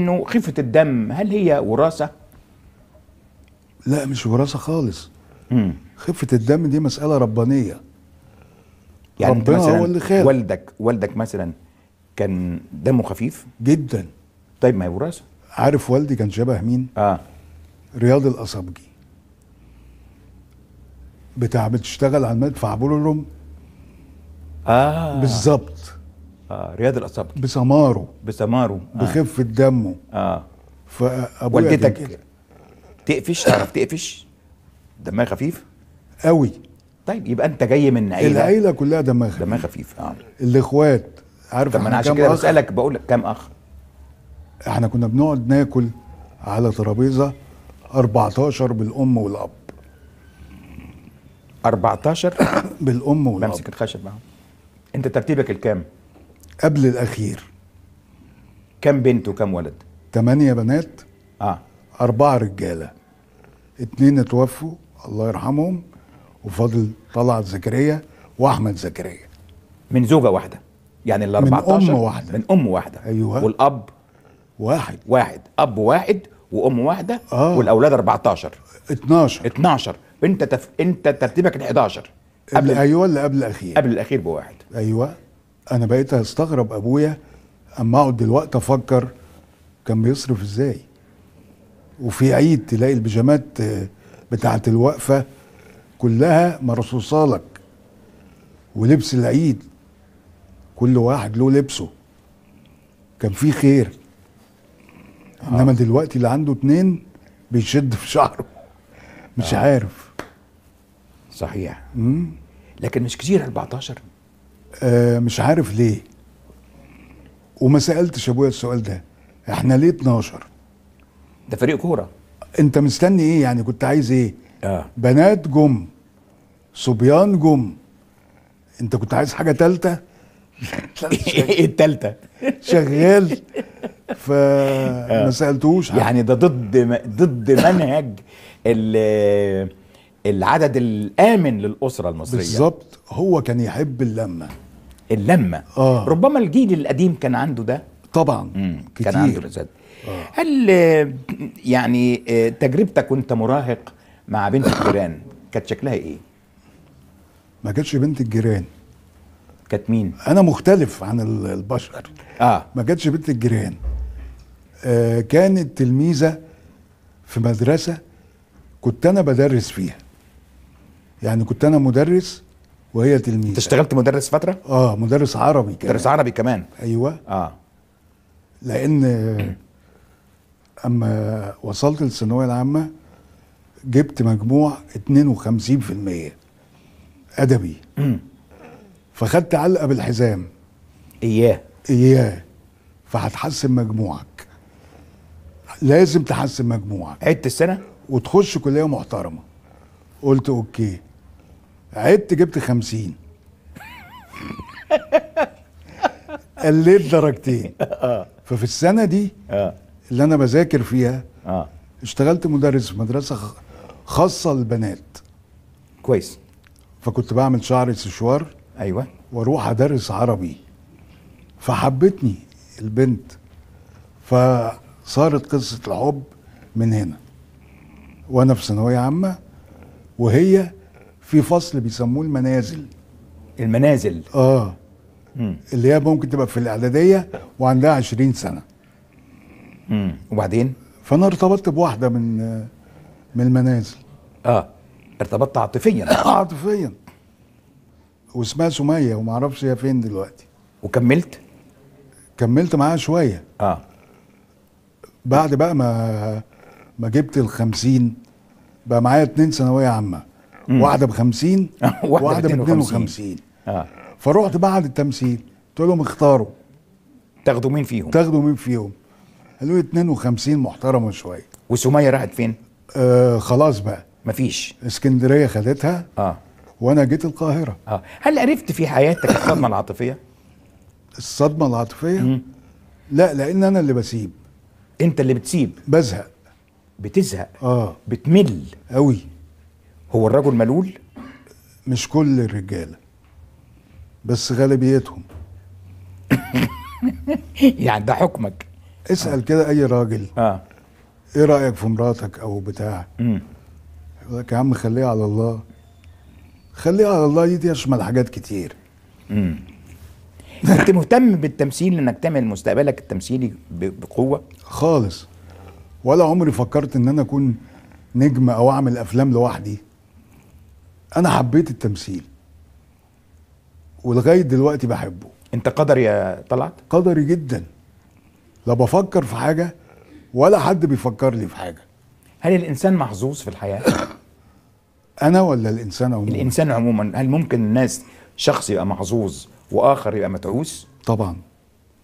انه خفه الدم هل هي وراثه؟ لا مش وراثه خالص مم. خفه الدم دي مساله ربانيه يعني انت مثلا هو اللي خالق والدك والدك مثلا كان دمه خفيف جدا طيب ما هي وراثه عارف والدي كان شبه مين؟ اه رياض الاصابجي بتاع بتشتغل على المدفع ابو الرم اه بالظبط آه رياض الأصابي بسماره بسماره آه. بخفة دمه اه فابويا والدتك تقفش تعرف تقفش دمها خفيف قوي طيب يبقى انت جاي من عيله العيله كلها دمها خفيف دمها خفيف اه الاخوات عارف طب انا عشان كده بسالك بقول لك كام اخ احنا كنا بنقعد ناكل على ترابيزه 14 بالام والاب 14 بالام والاب بمسك الخشب معاهم انت ترتيبك الكام؟ قبل الاخير كم بنت وكم ولد؟ ثمانية بنات اه أربعة رجالة اتنين اتوفوا الله يرحمهم وفاضل طلعت زكريا وأحمد زكريا من زوجة واحدة يعني ال 14 من أم واحدة من أم واحدة أيوه والأب واحد واحد أب واحد وأم واحدة آه. والأولاد 14 12 12 أنت تف... أنت ترتيبك ال 11 قبل أيوه اللي قبل الأخير قبل الأخير بواحد أيوه انا بقيت استغرب ابويا اما اقعد دلوقتي افكر كان بيصرف ازاي وفي عيد تلاقي البيجامات آه، بتاعه الوقفه كلها مرصوصه لك ولبس العيد كل واحد له لبسه كان في خير آه. انما دلوقتي اللي عنده اتنين بيشد في شعره مش آه. عارف صحيح مم. لكن مش كتير 14 آه، مش عارف ليه وما سالتش ابويا السؤال ده احنا ليه 12 ده فريق كوره انت مستني ايه يعني كنت عايز ايه آه. بنات جم صبيان جم انت كنت عايز حاجه ثالثه ايه الثالثه شغال فما آه. سالتوش يعني ده ضد ضد منهج العدد الامن للاسره المصريه بالظبط هو كان يحب اللمه اللمه آه. ربما الجيل القديم كان عنده ده طبعا كتير. كان عنده الرزاد آه. هل آه، يعني آه، تجربتك وانت مراهق مع بنت الجيران كانت شكلها ايه ما كانتش بنت الجيران كانت مين انا مختلف عن البشر اه ما كانتش بنت الجيران آه كانت تلميذه في مدرسه كنت انا بدرس فيها يعني كنت انا مدرس وهي تلميذ انت اشتغلت مدرس فتره اه مدرس عربي كمان مدرس عربي كمان ايوه اه لان اما وصلت للثانويه العامه جبت مجموع 52% ادبي فخدت علقه بالحزام اياه اياه فهتحسن مجموعك لازم تحسن مجموعك عدت السنه وتخش كليه محترمه قلت اوكي عدت جبت خمسين قليت درجتين ففي السنة دي اللي أنا بذاكر فيها اشتغلت مدرس في مدرسة خاصة للبنات كويس فكنت بعمل شعر سشوار أيوة وأروح أدرس عربي فحبتني البنت فصارت قصة الحب من هنا وأنا في ثانوية عامة وهي في فصل بيسموه المنازل المنازل اه مم. اللي هي ممكن تبقى في الاعداديه وعندها 20 سنه امم وبعدين فانا ارتبطت بواحده من من المنازل اه ارتبطت عاطفيا عاطفيا واسمها سميه وما اعرفش هي فين دلوقتي وكملت كملت معاها شويه اه بعد بقى ما ما جبت ال 50 بقى معايا اتنين ثانويه عامه واحده ب 50 واحده ب 52 اه فروحت بعد التمثيل قلت لهم اختاروا تاخدوا مين فيهم؟ تاخدوا مين فيهم؟ قالوا لي 52 محترمه شويه وسميه راحت فين؟ آه خلاص بقى مفيش اسكندريه خدتها اه وانا جيت القاهره اه هل عرفت في حياتك الصدمه العاطفيه؟ الصدمه العاطفيه؟ لا لان انا اللي بسيب انت اللي بتسيب بزهق بتزهق اه بتمل قوي هو الرجل ملول مش كل الرجاله بس غالبيتهم يعني ده حكمك اسال آه. كده اي راجل اه ايه رايك في مراتك او بتاع يقول لك يا عم خليها على الله خليها على الله دي تشمل حاجات كتير امم انت مهتم بالتمثيل انك تعمل مستقبلك التمثيلي بقوه خالص ولا عمري فكرت ان انا اكون نجم او اعمل افلام لوحدي انا حبيت التمثيل ولغايه دلوقتي بحبه انت قدري يا طلعت قدري جدا لا بفكر في حاجه ولا حد بيفكر لي في حاجه هل الانسان محظوظ في الحياه انا ولا الانسان عموما الانسان عموما هل ممكن الناس شخص يبقى محظوظ واخر يبقى متعوس طبعا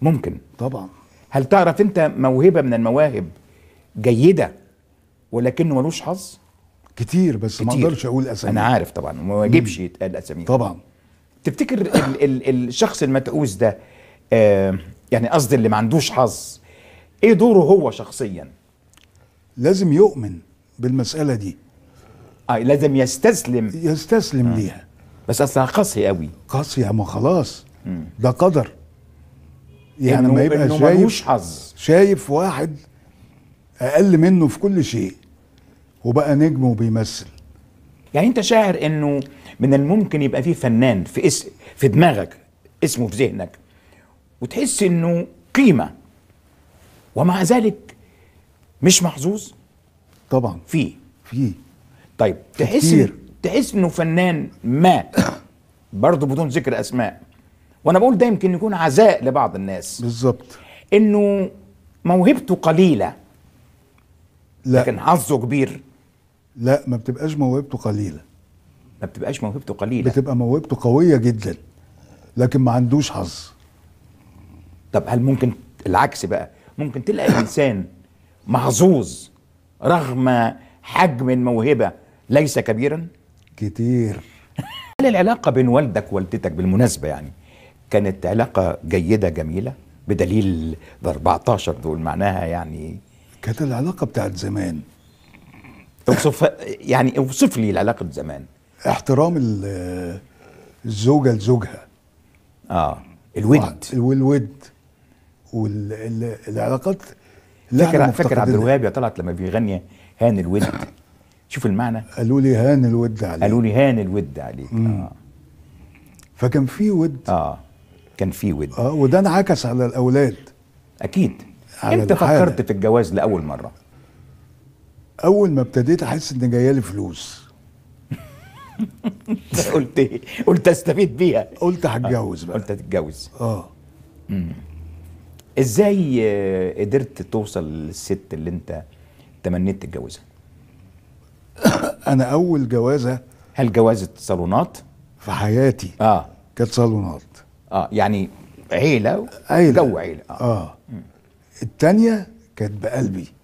ممكن طبعا هل تعرف انت موهبه من المواهب جيده ولكنه ملوش حظ كتير بس كتير. ما اقدرش اقول اسامي انا عارف طبعا ما يجبش يتقال اسامي طبعا تفتكر ال ال الشخص المتقوس ده آه يعني قصدي اللي ما عندوش حظ ايه دوره هو شخصيا لازم يؤمن بالمساله دي اه لازم يستسلم يستسلم آه. ليها بس اصلها قاسيه قوي قاسيه ما خلاص مم. ده قدر يعني ما يبقى شايف حظ شايف واحد اقل منه في كل شيء وبقى نجم وبيمثل يعني انت شاعر انه من الممكن يبقى في فنان في اس... في دماغك اسمه في ذهنك وتحس انه قيمه ومع ذلك مش محظوظ طبعا في في طيب تحس كتير. تحس انه فنان ما برضه بدون ذكر اسماء وانا بقول ده يمكن يكون عزاء لبعض الناس بالظبط انه موهبته قليله لا. لكن حظه كبير لا ما بتبقاش موهبته قليله ما بتبقاش موهبته قليله بتبقى موهبته قويه جدا لكن ما عندوش حظ طب هل ممكن العكس بقى ممكن تلاقي انسان محظوظ رغم حجم الموهبه ليس كبيرا كتير هل العلاقه بين والدك ووالدتك بالمناسبه يعني كانت علاقه جيده جميله بدليل ال 14 دول معناها يعني كانت العلاقه بتاعت زمان اوصف يعني اوصف لي العلاقه بزمان احترام الزوجه لزوجها اه الود والود والعلاقات فاكر فاكر عبد الوهاب يا طلعت لما بيغني هان الود شوف المعنى قالوا لي هان الود عليك قالوا لي هان الود عليك آه. فكان في ود اه كان في ود اه وده انعكس على الاولاد اكيد امتى فكرت في الجواز لاول مره اول ما ابتديت احس ان جايه فلوس قلت ايه؟ قلت استفيد بيها قلت آه. هتجوز بقى قلت هتتجوز اه ازاي آه، قدرت توصل للست اللي انت تمنيت تتجوزها؟ انا اول جوازه هل جوازه صالونات؟ في حياتي اه كانت صالونات اه يعني عيله عيله جو عيله اه, آه. الثانيه كانت بقلبي